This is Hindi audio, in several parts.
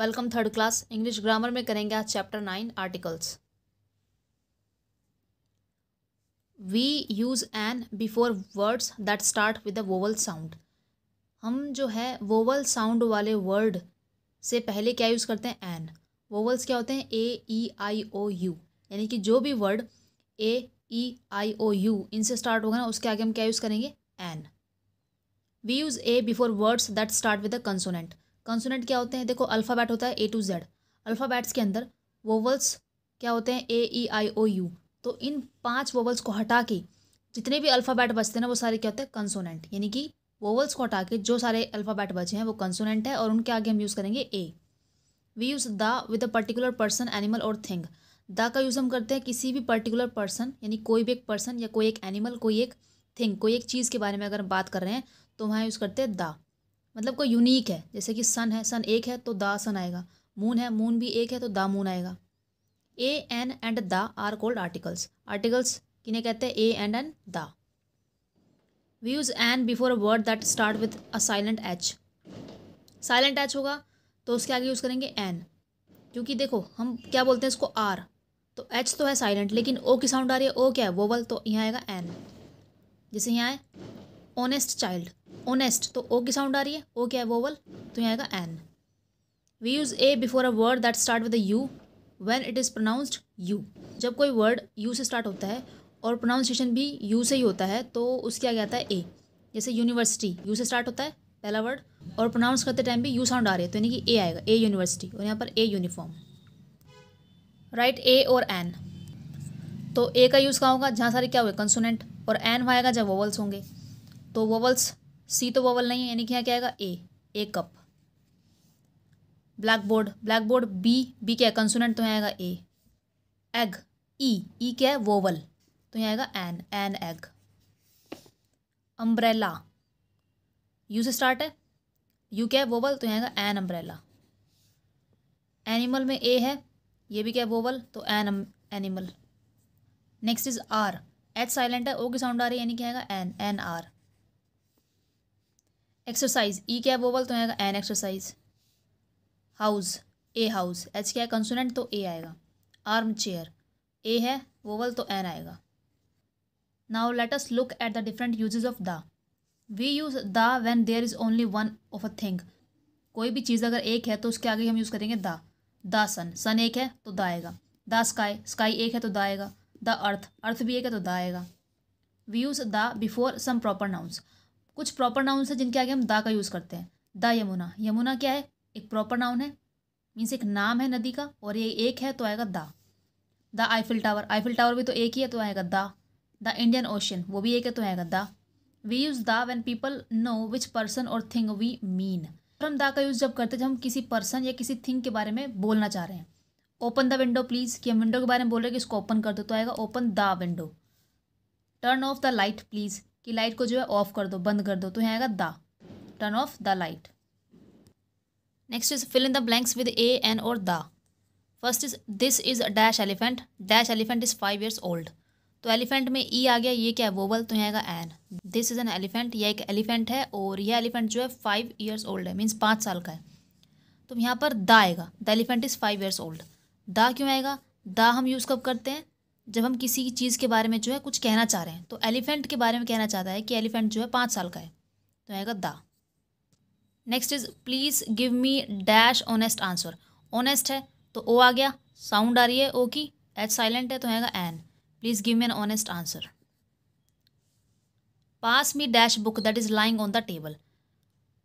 welcome third class English grammar में करेंगे आज chapter nine articles we use an before words that start with a vowel sound हम जो है वोवल साउंड वाले वर्ड से पहले क्या यूज़ करते हैं एन वोवल्स क्या होते हैं ए ई आई ओ यू यानी कि जो भी word A E I O U इनसे स्टार्ट होगा ना उसके आगे हम क्या यूज़ करेंगे an we use a before words that start with a consonant consonant क्या होते हैं देखो अल्फ़ाबैट होता है ए टू जेड अल्फ़ाबैट्स के अंदर वोवल्स क्या होते हैं ए ई आई ओ यू तो इन पांच वोवल्स को हटा के जितने भी अल्फ़ाबैट बचते हैं ना वो सारे क्या होते हैं कंसोनेंट यानी कि वोवल्स को हटा के जो सारे अल्फ़ाबैट बचे हैं वो कंसोनेंट है और उनके आगे हम यूज़ करेंगे a we use the with a particular person animal और थिंग द का यूज़ हम करते हैं किसी भी पर्टिकुलर पर्सन यानी कोई भी एक पर्सन या कोई एक एनिमल कोई एक थिंग कोई एक चीज़ के बारे में अगर हम बात कर रहे हैं तो वहाँ यूज़ करते हैं द मतलब कोई यूनिक है जैसे कि सन है सन एक है तो दा सन आएगा मून है मून भी एक है तो दा मून आएगा a an and the are called articles articles किन्हें कहते हैं a and an the we use an before a word that start with a silent H silent H होगा तो उसके आगे यूज़ करेंगे एन क्योंकि देखो हम क्या बोलते हैं इसको आर तो एच तो है साइलेंट लेकिन ओ की साउंड आ रही है ओ क्या है वोवल तो यहाँ आएगा एन जैसे यहाँ है ऑनेस्ट चाइल्ड ओनेस्ट तो ओ की साउंड आ रही है ओ क्या है वोवल तो यहाँ आएगा an we use a before a word that start with U when it is pronounced U जब कोई वर्ड यू से स्टार्ट होता है और प्रोनाउंसिएशन भी यू से ही होता है तो उसके आगे आता है ए जैसे यूनिवर्सिटी यू से स्टार्ट होता है पहला वर्ड और प्रोनाउंस करते टाइम भी यू साउंड आ रही है तो यानी कि ए आएगा ए यूनिवर्सिटी और यहाँ पर ए यूनिफॉर्म राइट ए और एन तो ए का यूज़ कहाँ होगा जहाँ सारे क्या हुए कंसोनेंट और एन वहाँ आएगा जब वोवल्स होंगे तो वोवल्स सी तो वोवल नहीं है यानी कि यहाँ क्या आएगा a a cup black board black board B B क्या है कंसोनेंट तो यहाँ आएगा ए एग ई ई क्या है वोवल तो यहाँ आएगा an an egg umbrella U से स्टार्ट है यू क्या है वोवल तो यहाँ आएगा एन अम्ब्रेला एनिमल में ए है ये भी क्या है वोवल तो an animal next is hour H silent है ओ की साउंड आ रही है यानी क्या आएगा an an hour exercise E e क्या है वो तो आएगा an exercise house a house H क्या है कंसोनेंट तो ए आएगा आर्म चेयर ए है वोवल तो एन आएगा now let us look at the different usages of the we use the when there is only one of a thing कोई भी चीज़ अगर एक है तो उसके आगे हम यूज़ करेंगे द द सन सन एक है तो द आएगा द स्काई स्काई एक है तो द आएगा द अर्थ अर्थ भी एक है तो द आएगा we use the before some proper nouns कुछ प्रॉपर नाउन्स हैं जिनके आगे हम दा का यूज़ करते हैं द यमुना यमुना क्या है एक प्रॉपर नाउन है मीन्स एक नाम है नदी का और ये एक है तो आएगा the the Eiffel tower Eiffel tower भी तो एक ही है तो आएगा दा द इंडियन ओशन वो भी एक है तो आएगा the we use the when people know which person और थिंग वी मीन हम दा का यूज़ जब करते हैं जब हम किसी पर्सन या किसी थिंग के बारे में बोलना चाह रहे हैं ओपन द विंडो प्लीज़ कि हम विंडो के बारे में बोल रहे हैं कि इसको ओपन कर दो तो आएगा open the window turn off the light please कि लाइट को जो है ऑफ कर दो बंद कर दो तो यहाँ आएगा the turn off the light next is fill in the blanks with a an और the first is this is dash elephant dash elephant is five years old तो एलिफेंट में ई e आ गया ये क्या है वोवल तो यहाँ आएगा an this is an elephant यह एक एलिफेंट है और यह एलिफेंट जो है फाइव ईयर्स ओल्ड है मीन्स पाँच साल का है तो यहाँ पर द आएगा the elephant is five years old the क्यों आएगा द हम यूज़ कब करते हैं जब हम किसी चीज़ के बारे में जो है कुछ कहना चाह रहे हैं तो एलिफेंट के बारे में कहना चाहता है कि एलिफेंट जो है पाँच साल का है तो आएगा the next is please give me dash honest answer honest है तो ओ आ गया साउंड आ रही है ओ की एच साइलेंट है तो आएगा an please give me an honest answer pass me dash book that is lying on the table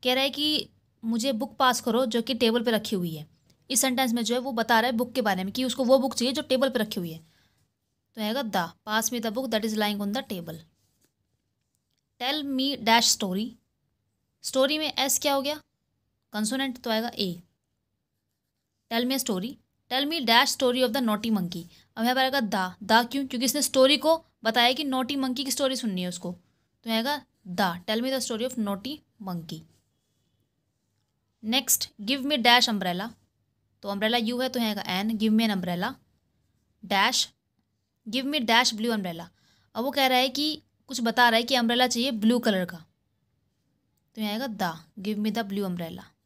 कह रहा है कि मुझे बुक पास करो जो कि टेबल पर रखी हुई है इस सेंटेंस में जो है वो बता रहा है बुक के बारे में कि उसको वो बुक चाहिए जो टेबल पर रखी हुई है तो हैगा the pass me the book that is lying on the table tell me dash story story में एस क्या हो गया कंसोनेंट तो आएगा a tell me story tell me dash story of the naughty monkey अब यहाँ पर आएगा द द क्यों क्योंकि इसने स्टोरी को बताया कि नोटी मंकी की स्टोरी सुननी है उसको तो आएगा the tell me the story of naughty monkey next give me dash umbrella तो अम्ब्रेला यू है तो आएगा an give me an umbrella dash give me dash blue umbrella अब वो कह रहा है कि कुछ बता रहा है कि अम्ब्रेला चाहिए ब्लू कलर का तो यहाँ आएगा the give me the blue umbrella